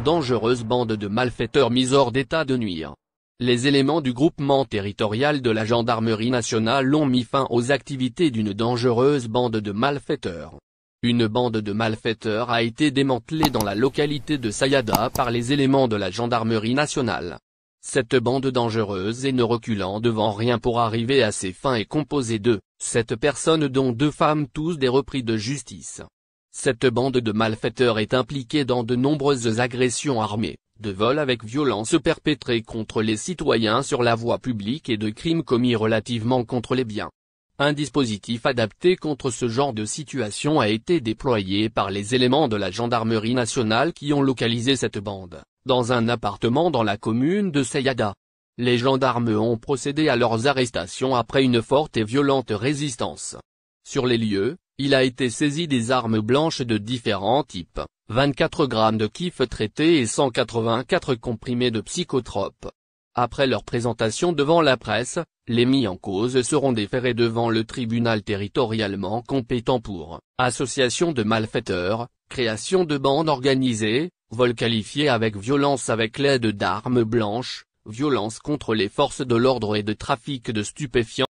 dangereuse bande de malfaiteurs mis hors d'état de nuire. Les éléments du groupement territorial de la gendarmerie nationale ont mis fin aux activités d'une dangereuse bande de malfaiteurs. Une bande de malfaiteurs a été démantelée dans la localité de Sayada par les éléments de la gendarmerie nationale. Cette bande dangereuse et ne reculant devant rien pour arriver à ses fins est composée de, sept personnes dont deux femmes tous des repris de justice. Cette bande de malfaiteurs est impliquée dans de nombreuses agressions armées, de vols avec violence perpétrés contre les citoyens sur la voie publique et de crimes commis relativement contre les biens. Un dispositif adapté contre ce genre de situation a été déployé par les éléments de la gendarmerie nationale qui ont localisé cette bande, dans un appartement dans la commune de Sayada. Les gendarmes ont procédé à leurs arrestations après une forte et violente résistance. Sur les lieux, il a été saisi des armes blanches de différents types, 24 grammes de kiff traité et 184 comprimés de psychotropes. Après leur présentation devant la presse, les mis en cause seront déférés devant le tribunal territorialement compétent pour association de malfaiteurs, création de bandes organisées, vol qualifié avec violence avec l'aide d'armes blanches, violence contre les forces de l'ordre et de trafic de stupéfiants.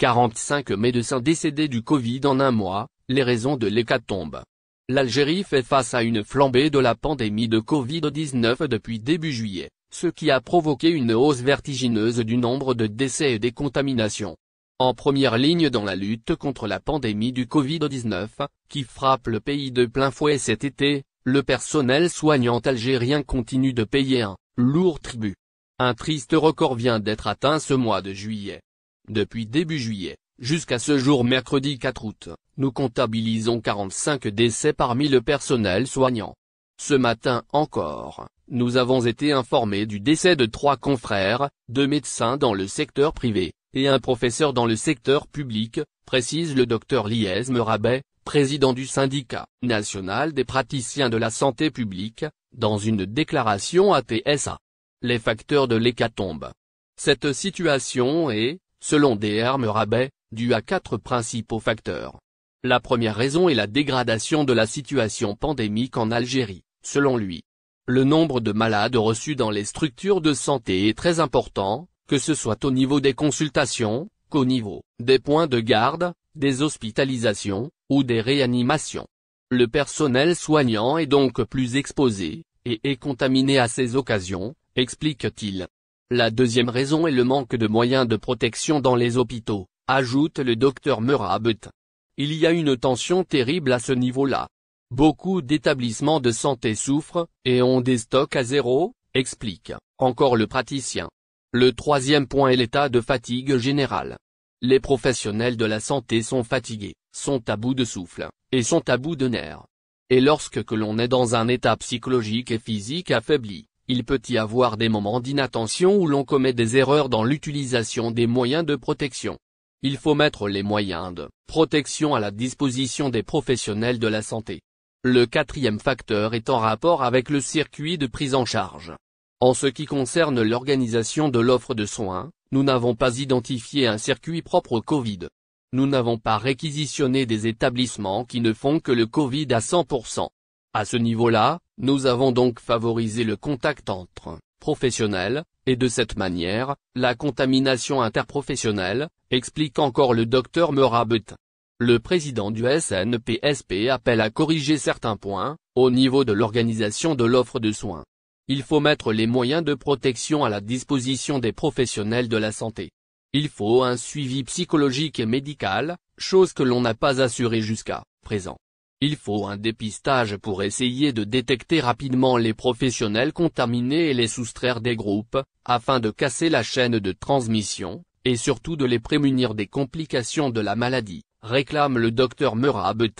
45 médecins décédés du Covid en un mois, les raisons de l'hécatombe. L'Algérie fait face à une flambée de la pandémie de Covid-19 depuis début juillet, ce qui a provoqué une hausse vertigineuse du nombre de décès et des contaminations. En première ligne dans la lutte contre la pandémie du Covid-19, qui frappe le pays de plein fouet cet été, le personnel soignant algérien continue de payer un lourd tribut. Un triste record vient d'être atteint ce mois de juillet depuis début juillet, jusqu'à ce jour mercredi 4 août, nous comptabilisons 45 décès parmi le personnel soignant. Ce matin encore, nous avons été informés du décès de trois confrères, deux médecins dans le secteur privé, et un professeur dans le secteur public, précise le docteur Liesme Rabet, président du syndicat national des praticiens de la santé publique, dans une déclaration à TSA. Les facteurs de l'hécatombe. Cette situation est, selon armes Rabais, dû à quatre principaux facteurs. La première raison est la dégradation de la situation pandémique en Algérie, selon lui. Le nombre de malades reçus dans les structures de santé est très important, que ce soit au niveau des consultations, qu'au niveau des points de garde, des hospitalisations, ou des réanimations. Le personnel soignant est donc plus exposé, et est contaminé à ces occasions, explique-t-il. La deuxième raison est le manque de moyens de protection dans les hôpitaux, ajoute le docteur Murabut. Il y a une tension terrible à ce niveau-là. Beaucoup d'établissements de santé souffrent, et ont des stocks à zéro, explique, encore le praticien. Le troisième point est l'état de fatigue générale. Les professionnels de la santé sont fatigués, sont à bout de souffle, et sont à bout de nerfs. Et lorsque l'on est dans un état psychologique et physique affaibli, il peut y avoir des moments d'inattention où l'on commet des erreurs dans l'utilisation des moyens de protection. Il faut mettre les moyens de protection à la disposition des professionnels de la santé. Le quatrième facteur est en rapport avec le circuit de prise en charge. En ce qui concerne l'organisation de l'offre de soins, nous n'avons pas identifié un circuit propre au Covid. Nous n'avons pas réquisitionné des établissements qui ne font que le Covid à 100%. À ce niveau-là, nous avons donc favorisé le contact entre professionnels, et de cette manière, la contamination interprofessionnelle, explique encore le docteur Meurabut. Le président du SNPSP appelle à corriger certains points, au niveau de l'organisation de l'offre de soins. Il faut mettre les moyens de protection à la disposition des professionnels de la santé. Il faut un suivi psychologique et médical, chose que l'on n'a pas assurée jusqu'à présent. Il faut un dépistage pour essayer de détecter rapidement les professionnels contaminés et les soustraire des groupes, afin de casser la chaîne de transmission, et surtout de les prémunir des complications de la maladie, réclame le docteur Murabet.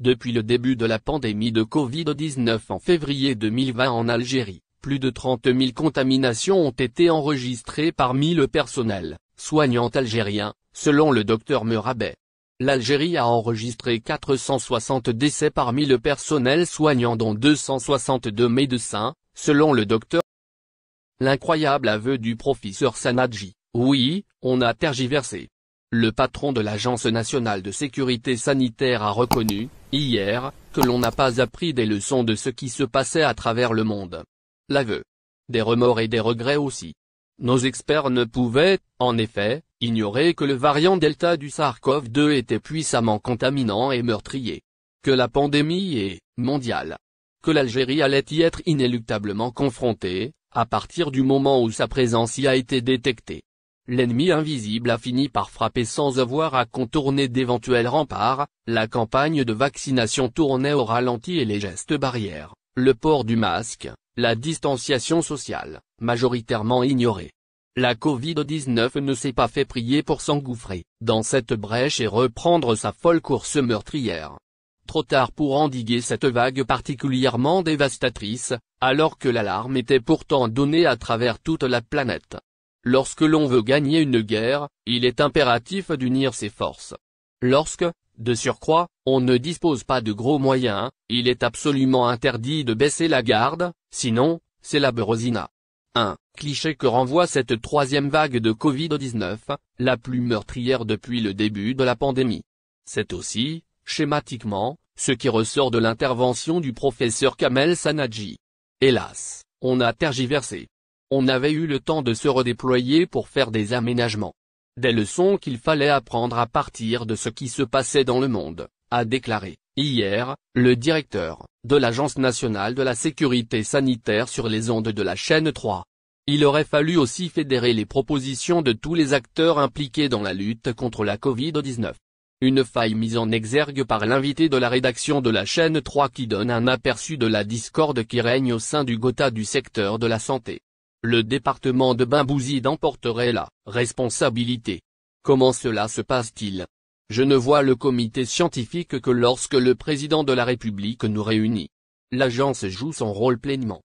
Depuis le début de la pandémie de Covid-19 en février 2020 en Algérie, plus de 30 000 contaminations ont été enregistrées parmi le personnel soignant algérien, selon le docteur Murabet l'Algérie a enregistré 460 décès parmi le personnel soignant dont 262 médecins, selon le docteur. L'incroyable aveu du professeur Sanadji, oui, on a tergiversé. Le patron de l'Agence nationale de sécurité sanitaire a reconnu, hier, que l'on n'a pas appris des leçons de ce qui se passait à travers le monde. L'aveu. Des remords et des regrets aussi. Nos experts ne pouvaient, en effet, ignorer que le variant Delta du SARS-CoV-2 était puissamment contaminant et meurtrier. Que la pandémie est mondiale. Que l'Algérie allait y être inéluctablement confrontée, à partir du moment où sa présence y a été détectée. L'ennemi invisible a fini par frapper sans avoir à contourner d'éventuels remparts, la campagne de vaccination tournait au ralenti et les gestes barrières, le port du masque, la distanciation sociale majoritairement ignorée. La Covid-19 ne s'est pas fait prier pour s'engouffrer dans cette brèche et reprendre sa folle course meurtrière. Trop tard pour endiguer cette vague particulièrement dévastatrice, alors que l'alarme était pourtant donnée à travers toute la planète. Lorsque l'on veut gagner une guerre, il est impératif d'unir ses forces. Lorsque, de surcroît, on ne dispose pas de gros moyens, il est absolument interdit de baisser la garde, sinon, c'est la berosina. Un Cliché que renvoie cette troisième vague de Covid-19, la plus meurtrière depuis le début de la pandémie. C'est aussi, schématiquement, ce qui ressort de l'intervention du professeur Kamel Sanadji. Hélas, on a tergiversé. On avait eu le temps de se redéployer pour faire des aménagements. Des leçons qu'il fallait apprendre à partir de ce qui se passait dans le monde, a déclaré, hier, le directeur, de l'Agence nationale de la sécurité sanitaire sur les ondes de la chaîne 3. Il aurait fallu aussi fédérer les propositions de tous les acteurs impliqués dans la lutte contre la Covid-19. Une faille mise en exergue par l'invité de la rédaction de la chaîne 3 qui donne un aperçu de la discorde qui règne au sein du Gotha du secteur de la santé. Le département de en emporterait la responsabilité. Comment cela se passe-t-il Je ne vois le comité scientifique que lorsque le président de la République nous réunit. L'agence joue son rôle pleinement.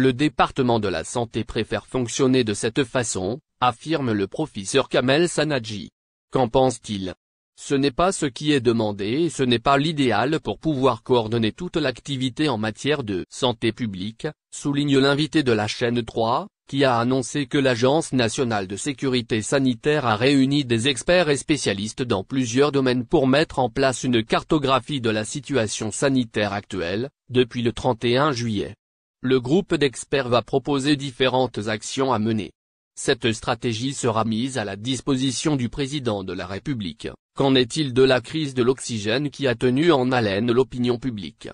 Le département de la santé préfère fonctionner de cette façon, affirme le professeur Kamel Sanadji. Qu'en pense-t-il Ce n'est pas ce qui est demandé et ce n'est pas l'idéal pour pouvoir coordonner toute l'activité en matière de santé publique, souligne l'invité de la chaîne 3, qui a annoncé que l'Agence nationale de sécurité sanitaire a réuni des experts et spécialistes dans plusieurs domaines pour mettre en place une cartographie de la situation sanitaire actuelle, depuis le 31 juillet le groupe d'experts va proposer différentes actions à mener. Cette stratégie sera mise à la disposition du président de la République. Qu'en est-il de la crise de l'oxygène qui a tenu en haleine l'opinion publique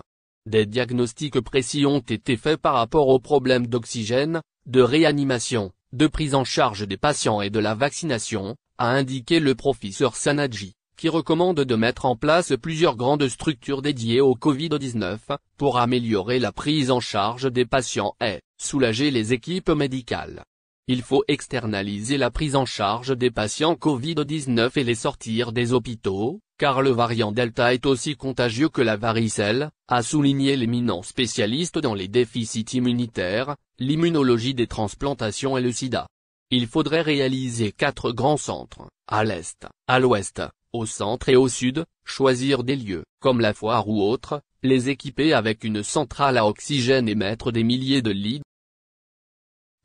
Des diagnostics précis ont été faits par rapport aux problèmes d'oxygène, de réanimation, de prise en charge des patients et de la vaccination, a indiqué le professeur Sanadji qui recommande de mettre en place plusieurs grandes structures dédiées au Covid-19, pour améliorer la prise en charge des patients et soulager les équipes médicales. Il faut externaliser la prise en charge des patients Covid-19 et les sortir des hôpitaux, car le variant Delta est aussi contagieux que la varicelle, a souligné l'éminent spécialiste dans les déficits immunitaires, l'immunologie des transplantations et le sida. Il faudrait réaliser quatre grands centres, à l'est, à l'ouest, au centre et au sud, choisir des lieux, comme la foire ou autre, les équiper avec une centrale à oxygène et mettre des milliers de lits.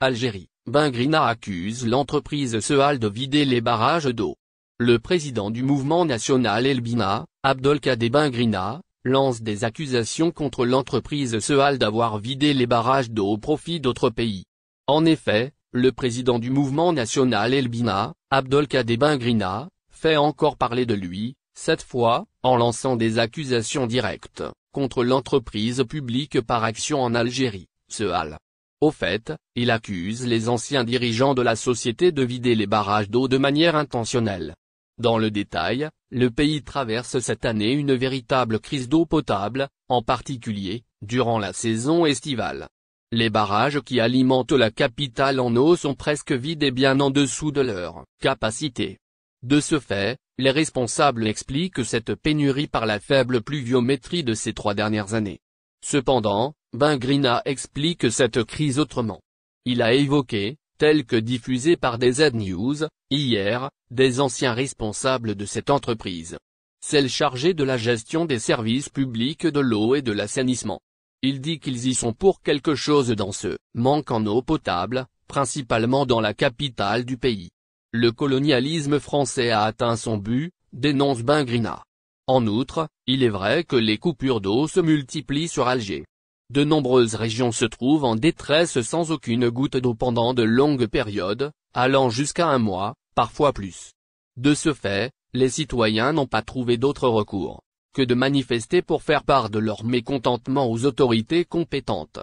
Algérie, Bingrina accuse l'entreprise Sehal de vider les barrages d'eau. Le président du mouvement national Elbina, Abdelkader Bingrina, lance des accusations contre l'entreprise Sehal d'avoir vidé les barrages d'eau au profit d'autres pays. En effet, le président du mouvement national Elbina, Abdelkader Bingrina, fait encore parler de lui, cette fois, en lançant des accusations directes, contre l'entreprise publique par action en Algérie, HAL. Au fait, il accuse les anciens dirigeants de la société de vider les barrages d'eau de manière intentionnelle. Dans le détail, le pays traverse cette année une véritable crise d'eau potable, en particulier, durant la saison estivale. Les barrages qui alimentent la capitale en eau sont presque vides et bien en dessous de leur capacité. De ce fait, les responsables expliquent cette pénurie par la faible pluviométrie de ces trois dernières années. Cependant, Bingrina explique cette crise autrement. Il a évoqué, tel que diffusé par des z News, hier, des anciens responsables de cette entreprise. Celle chargée de la gestion des services publics de l'eau et de l'assainissement. Il dit qu'ils y sont pour quelque chose dans ce manque en eau potable, principalement dans la capitale du pays. Le colonialisme français a atteint son but, dénonce Bingrina. En outre, il est vrai que les coupures d'eau se multiplient sur Alger. De nombreuses régions se trouvent en détresse sans aucune goutte d'eau pendant de longues périodes, allant jusqu'à un mois, parfois plus. De ce fait, les citoyens n'ont pas trouvé d'autre recours que de manifester pour faire part de leur mécontentement aux autorités compétentes.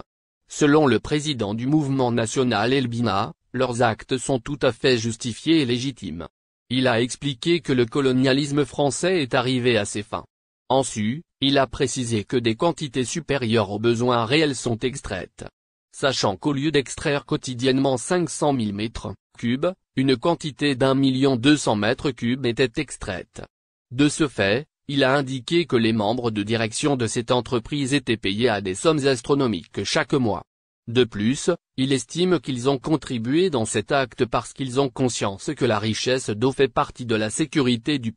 Selon le président du mouvement national Elbina, leurs actes sont tout à fait justifiés et légitimes. Il a expliqué que le colonialisme français est arrivé à ses fins. Ensuite, il a précisé que des quantités supérieures aux besoins réels sont extraites. Sachant qu'au lieu d'extraire quotidiennement 500 000 mètres cubes, une quantité d'un million deux cents mètres cubes était extraite. De ce fait, il a indiqué que les membres de direction de cette entreprise étaient payés à des sommes astronomiques chaque mois. De plus, il estime qu'ils ont contribué dans cet acte parce qu'ils ont conscience que la richesse d'eau fait partie de la sécurité du